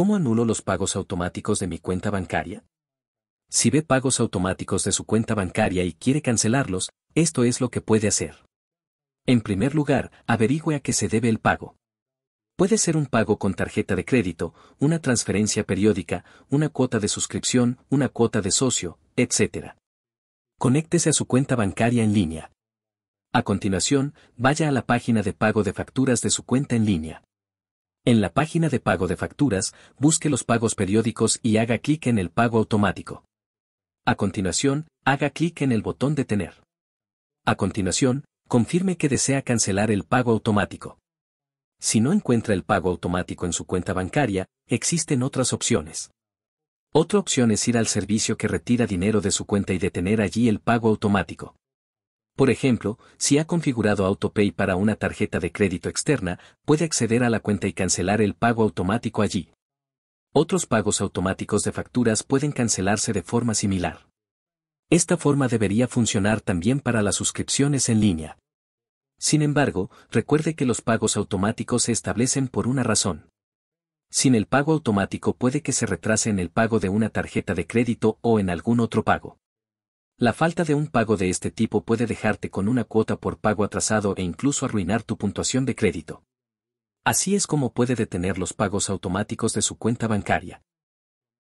¿Cómo anulo los pagos automáticos de mi cuenta bancaria? Si ve pagos automáticos de su cuenta bancaria y quiere cancelarlos, esto es lo que puede hacer. En primer lugar, averigüe a qué se debe el pago. Puede ser un pago con tarjeta de crédito, una transferencia periódica, una cuota de suscripción, una cuota de socio, etc. Conéctese a su cuenta bancaria en línea. A continuación, vaya a la página de pago de facturas de su cuenta en línea. En la página de pago de facturas, busque los pagos periódicos y haga clic en el pago automático. A continuación, haga clic en el botón Detener. A continuación, confirme que desea cancelar el pago automático. Si no encuentra el pago automático en su cuenta bancaria, existen otras opciones. Otra opción es ir al servicio que retira dinero de su cuenta y detener allí el pago automático. Por ejemplo, si ha configurado AutoPay para una tarjeta de crédito externa, puede acceder a la cuenta y cancelar el pago automático allí. Otros pagos automáticos de facturas pueden cancelarse de forma similar. Esta forma debería funcionar también para las suscripciones en línea. Sin embargo, recuerde que los pagos automáticos se establecen por una razón. Sin el pago automático puede que se retrase en el pago de una tarjeta de crédito o en algún otro pago. La falta de un pago de este tipo puede dejarte con una cuota por pago atrasado e incluso arruinar tu puntuación de crédito. Así es como puede detener los pagos automáticos de su cuenta bancaria.